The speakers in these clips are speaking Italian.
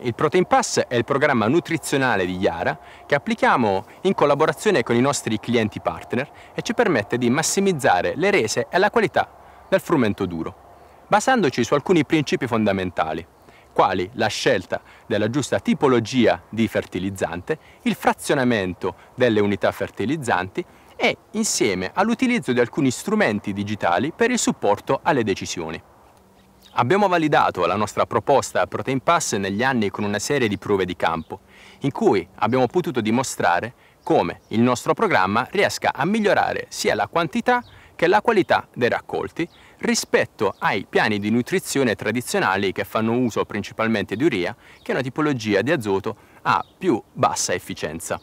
Il Protein Pass è il programma nutrizionale di Yara che applichiamo in collaborazione con i nostri clienti partner e ci permette di massimizzare le rese e la qualità del frumento duro, basandoci su alcuni principi fondamentali, quali la scelta della giusta tipologia di fertilizzante, il frazionamento delle unità fertilizzanti e insieme all'utilizzo di alcuni strumenti digitali per il supporto alle decisioni. Abbiamo validato la nostra proposta Protein Pass negli anni con una serie di prove di campo, in cui abbiamo potuto dimostrare come il nostro programma riesca a migliorare sia la quantità che la qualità dei raccolti rispetto ai piani di nutrizione tradizionali che fanno uso principalmente di urea, che è una tipologia di azoto a più bassa efficienza.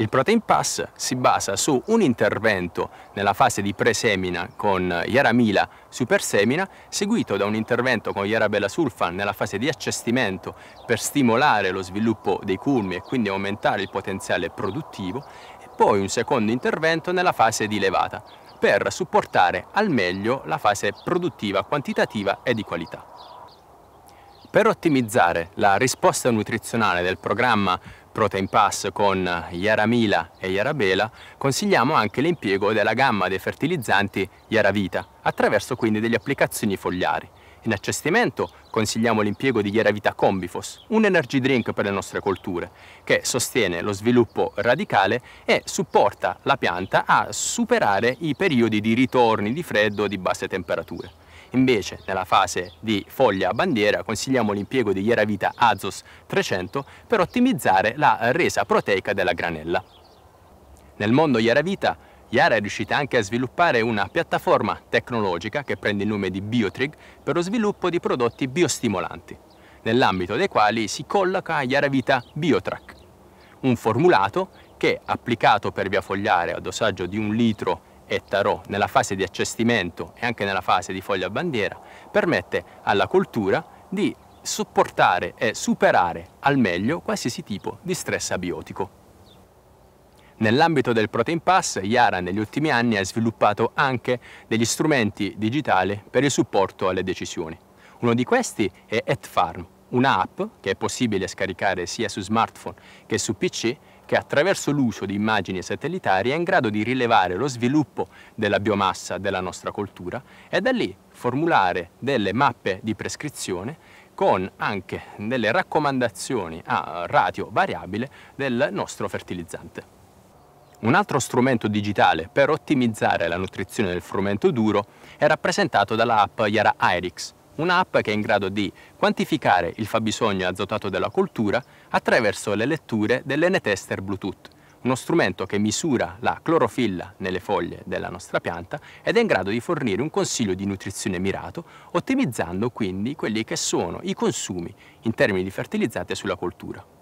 Il Protein Pass si basa su un intervento nella fase di presemina con Iaramila supersemina, seguito da un intervento con Iarabella sulfan nella fase di accestimento per stimolare lo sviluppo dei culmi e quindi aumentare il potenziale produttivo, e poi un secondo intervento nella fase di levata per supportare al meglio la fase produttiva, quantitativa e di qualità. Per ottimizzare la risposta nutrizionale del programma Protein Pass con Iaramila e Iarabela, consigliamo anche l'impiego della gamma dei fertilizzanti Iaravita, attraverso quindi delle applicazioni fogliari. In accessimento consigliamo l'impiego di Iaravita Combifos, un energy drink per le nostre colture, che sostiene lo sviluppo radicale e supporta la pianta a superare i periodi di ritorni di freddo o di basse temperature. Invece, nella fase di foglia a bandiera, consigliamo l'impiego di Ieravita Azos 300 per ottimizzare la resa proteica della granella. Nel mondo Ieravita, Iara è riuscita anche a sviluppare una piattaforma tecnologica che prende il nome di Biotrig per lo sviluppo di prodotti biostimolanti, nell'ambito dei quali si colloca Iaravita Biotrack, un formulato che, applicato per via fogliare a dosaggio di un litro e tarò nella fase di accestimento e anche nella fase di foglia bandiera permette alla coltura di supportare e superare al meglio qualsiasi tipo di stress abiotico. Nell'ambito del Protein Pass, Yara negli ultimi anni ha sviluppato anche degli strumenti digitali per il supporto alle decisioni. Uno di questi è AtFarm, un'app che è possibile scaricare sia su smartphone che su PC che attraverso l'uso di immagini satellitari è in grado di rilevare lo sviluppo della biomassa della nostra coltura e da lì formulare delle mappe di prescrizione con anche delle raccomandazioni a ratio variabile del nostro fertilizzante. Un altro strumento digitale per ottimizzare la nutrizione del frumento duro è rappresentato dalla app Yara Irix, un'app che è in grado di quantificare il fabbisogno azotato della coltura attraverso le letture dell'N-tester Bluetooth, uno strumento che misura la clorofilla nelle foglie della nostra pianta ed è in grado di fornire un consiglio di nutrizione mirato, ottimizzando quindi quelli che sono i consumi in termini di fertilizzanti sulla coltura.